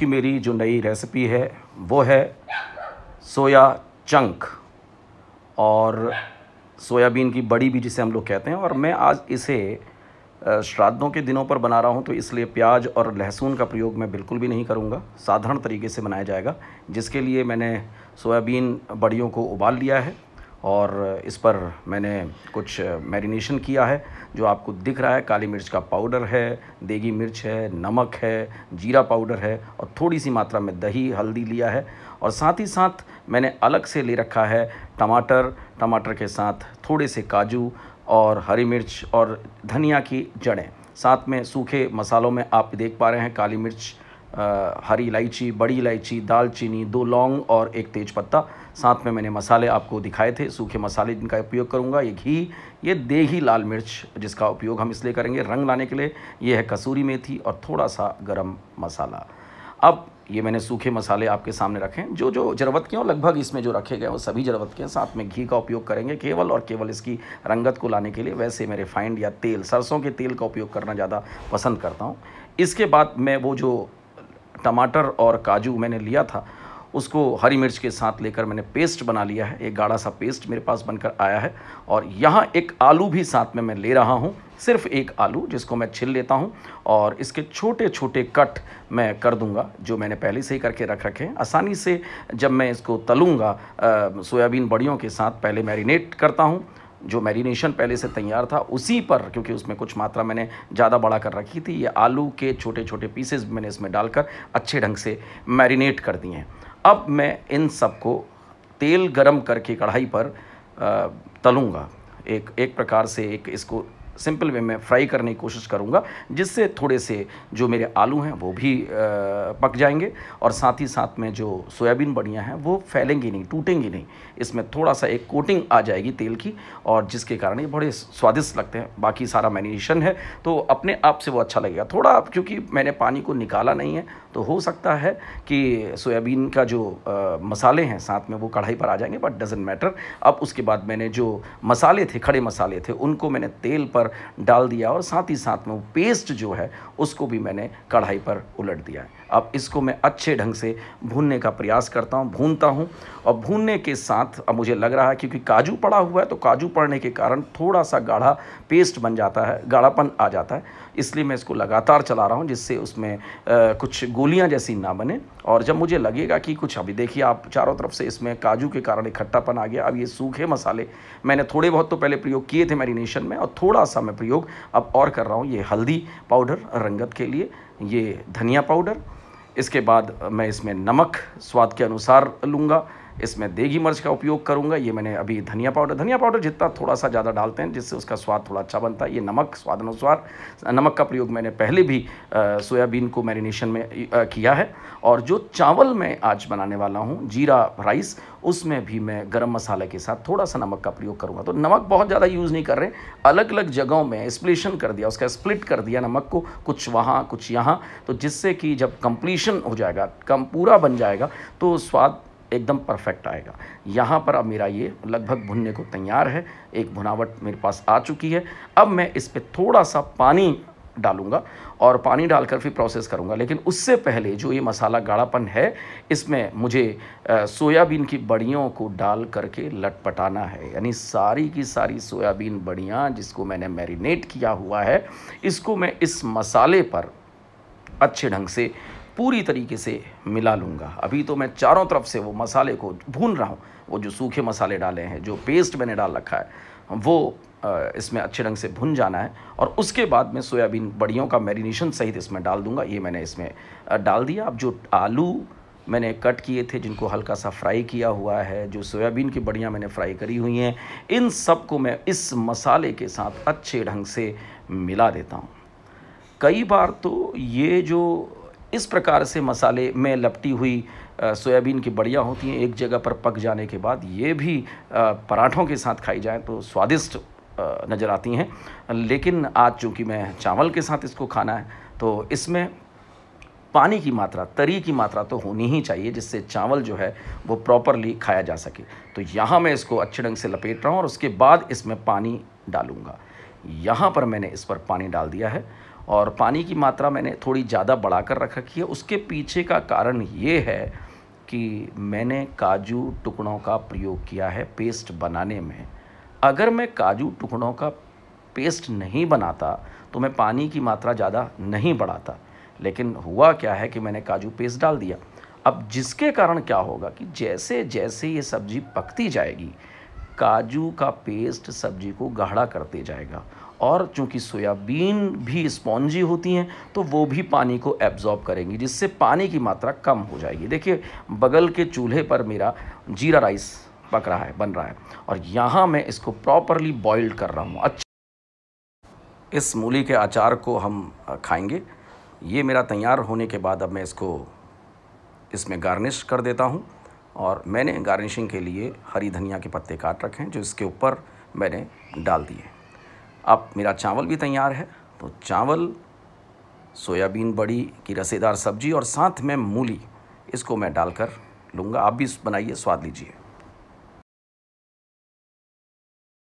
की मेरी जो नई रेसिपी है वो है सोया चंक और सोयाबीन की बड़ी भी जिसे हम लोग कहते हैं और मैं आज इसे श्राद्धों के दिनों पर बना रहा हूं तो इसलिए प्याज और लहसुन का प्रयोग मैं बिल्कुल भी नहीं करूंगा साधारण तरीके से बनाया जाएगा जिसके लिए मैंने सोयाबीन बड़ियों को उबाल लिया है और इस पर मैंने कुछ मैरिनेशन किया है जो आपको दिख रहा है काली मिर्च का पाउडर है देगी मिर्च है नमक है जीरा पाउडर है और थोड़ी सी मात्रा में दही हल्दी लिया है और साथ ही साथ मैंने अलग से ले रखा है टमाटर टमाटर के साथ थोड़े से काजू और हरी मिर्च और धनिया की जड़ें साथ में सूखे मसालों में आप देख पा रहे हैं काली मिर्च हरी इलायची बड़ी इलायची दालचीनी दो लौंग और एक तेज पत्ता साथ में मैंने मसाले आपको दिखाए थे सूखे मसाले जिनका उपयोग करूँगा ये घी ये देही लाल मिर्च जिसका उपयोग हम इसलिए करेंगे रंग लाने के लिए ये है कसूरी मेथी और थोड़ा सा गरम मसाला अब ये मैंने सूखे मसाले आपके सामने रखे हैं जो जो ज़रूरत के हैं लगभग इसमें जो रखे गए वो सभी ज़रूरत के हैं साथ में घी का उपयोग करेंगे केवल और केवल इसकी रंगत को लाने के लिए वैसे मैं रिफाइंड या तेल सरसों के तेल का उपयोग करना ज़्यादा पसंद करता हूँ इसके बाद मैं वो जो टमाटर और काजू मैंने लिया था उसको हरी मिर्च के साथ लेकर मैंने पेस्ट बना लिया है एक गाढ़ा सा पेस्ट मेरे पास बनकर आया है और यहाँ एक आलू भी साथ में मैं ले रहा हूँ सिर्फ एक आलू जिसको मैं छिल लेता हूँ और इसके छोटे छोटे कट मैं कर दूँगा जो मैंने पहले से ही करके रख रखे हैं आसानी से जब मैं इसको तलूँगा सोयाबीन बड़ियों के साथ पहले मैरिनेट करता हूँ जो मैरिनेशन पहले से तैयार था उसी पर क्योंकि उसमें कुछ मात्रा मैंने ज़्यादा बढ़ा कर रखी थी ये आलू के छोटे छोटे पीसेस मैंने इसमें डालकर अच्छे ढंग से मैरिनेट कर दिए हैं अब मैं इन सबको तेल गरम करके कढ़ाई पर तलूँगा एक एक प्रकार से एक इसको सिंपल वे में फ्राई करने की कोशिश करूँगा जिससे थोड़े से जो मेरे आलू हैं वो भी पक जाएंगे और साथ ही साथ में जो सोयाबीन बढ़िया हैं वो फैलेंगी नहीं टूटेंगी नहीं इसमें थोड़ा सा एक कोटिंग आ जाएगी तेल की और जिसके कारण ये बड़े स्वादिष्ट लगते हैं बाकी सारा मैरिनेशन है तो अपने आप से वो अच्छा लगेगा थोड़ा क्योंकि मैंने पानी को निकाला नहीं है तो हो सकता है कि सोयाबीन का जो आ, मसाले हैं साथ में वो कढ़ाई पर आ जाएंगे बट डजेंट मैटर अब उसके बाद मैंने जो मसाले थे खड़े मसाले थे उनको मैंने तेल पर डाल दिया और साथ ही साथ में वो पेस्ट जो है उसको भी मैंने कढ़ाई पर उलट दिया है अब इसको मैं अच्छे ढंग से भूनने का प्रयास करता हूँ भूनता हूँ और भूनने के साथ अब मुझे लग रहा है क्योंकि काजू पड़ा हुआ है तो काजू पड़ने के कारण थोड़ा सा गाढ़ा पेस्ट बन जाता है गाढ़ापन आ जाता है इसलिए मैं इसको लगातार चला रहा हूँ जिससे उसमें आ, कुछ गोलियाँ जैसी ना बने और जब मुझे लगेगा कि कुछ अभी देखिए आप चारों तरफ से इसमें काजू के कारण इकट्ठापन आ गया अब ये सूखे मसाले मैंने थोड़े बहुत तो पहले प्रयोग किए थे मैरिनेशन में और थोड़ा सा मैं प्रयोग अब और कर रहा हूँ ये हल्दी पाउडर रंगत के लिए ये धनिया पाउडर इसके बाद मैं इसमें नमक स्वाद के अनुसार लूँगा इसमें देगी मर्च का उपयोग करूँगा ये मैंने अभी धनिया पाउडर धनिया पाउडर जितना थोड़ा सा ज़्यादा डालते हैं जिससे उसका स्वाद थोड़ा अच्छा बनता है ये नमक स्वाद अनुसार नमक का प्रयोग मैंने पहले भी सोयाबीन को मैरिनेशन में आ, किया है और जो चावल मैं आज बनाने वाला हूँ जीरा राइस उसमें भी मैं गर्म मसाले के साथ थोड़ा सा नमक का प्रयोग करूँगा तो नमक बहुत ज़्यादा यूज़ नहीं कर रहे अलग अलग जगहों में स्प्लेशन कर दिया उसका स्प्लिट कर दिया नमक को कुछ वहाँ कुछ यहाँ तो जिससे कि जब कंप्लीशन हो जाएगा कम पूरा बन जाएगा तो स्वाद एकदम परफेक्ट आएगा यहाँ पर अब मेरा ये लगभग भुनने को तैयार है एक भुनावट मेरे पास आ चुकी है अब मैं इस पर थोड़ा सा पानी डालूंगा और पानी डालकर फिर प्रोसेस करूंगा लेकिन उससे पहले जो ये मसाला गाढ़ापन है इसमें मुझे सोयाबीन की बड़ियों को डाल करके लटपटाना है यानी सारी की सारी सोयाबीन बड़ियाँ जिसको मैंने मैरिनेट किया हुआ है इसको मैं इस मसाले पर अच्छे ढंग से पूरी तरीके से मिला लूँगा अभी तो मैं चारों तरफ से वो मसाले को भून रहा हूँ वो जो सूखे मसाले डाले हैं जो पेस्ट मैंने डाल रखा है वो इसमें अच्छे ढंग से भुन जाना है और उसके बाद मैं सोयाबीन बड़ियों का मैरिनेशन सहित इसमें डाल दूंगा ये मैंने इसमें डाल दिया अब जो आलू मैंने कट किए थे जिनको हल्का सा फ्राई किया हुआ है जो सोयाबीन की बड़ियाँ मैंने फ्राई करी हुई हैं इन सब को मैं इस मसाले के साथ अच्छे ढंग से मिला देता हूँ कई बार तो ये जो इस प्रकार से मसाले में लपटी हुई सोयाबीन की बढ़िया होती हैं एक जगह पर पक जाने के बाद ये भी पराठों के साथ खाई जाए तो स्वादिष्ट नज़र आती हैं लेकिन आज चूँकि मैं चावल के साथ इसको खाना है तो इसमें पानी की मात्रा तरी की मात्रा तो होनी ही चाहिए जिससे चावल जो है वो प्रॉपरली खाया जा सके तो यहाँ मैं इसको अच्छे ढंग से लपेट रहा हूँ और उसके बाद इसमें पानी डालूँगा यहाँ पर मैंने इस पर पानी डाल दिया है और पानी की मात्रा मैंने थोड़ी ज़्यादा बढ़ा कर रख रखी है उसके पीछे का कारण ये है कि मैंने काजू टुकड़ों का प्रयोग किया है पेस्ट बनाने में अगर मैं काजू टुकड़ों का पेस्ट नहीं बनाता तो मैं पानी की मात्रा ज़्यादा नहीं बढ़ाता लेकिन हुआ क्या है कि मैंने काजू पेस्ट डाल दिया अब जिसके कारण क्या होगा कि जैसे जैसे ये सब्ज़ी पकती जाएगी काजू का पेस्ट सब्जी को गाढ़ा करते जाएगा और चूंकि सोयाबीन भी स्पॉन्जी होती हैं तो वो भी पानी को एब्जॉर्ब करेंगी जिससे पानी की मात्रा कम हो जाएगी देखिए बगल के चूल्हे पर मेरा जीरा राइस पक रहा है बन रहा है और यहाँ मैं इसको प्रॉपरली बॉइल्ड कर रहा हूँ अच्छा इस मूली के अचार को हम खाएंगे ये मेरा तैयार होने के बाद अब मैं इसको इसमें गार्निश कर देता हूँ और मैंने गार्निशिंग के लिए हरी धनिया के पत्ते काट रखे हैं जो इसके ऊपर मैंने डाल दिए अब मेरा चावल भी तैयार है तो चावल सोयाबीन बड़ी की रसेदार सब्जी और साथ में मूली इसको मैं डालकर लूँगा आप भी बनाइए स्वाद लीजिए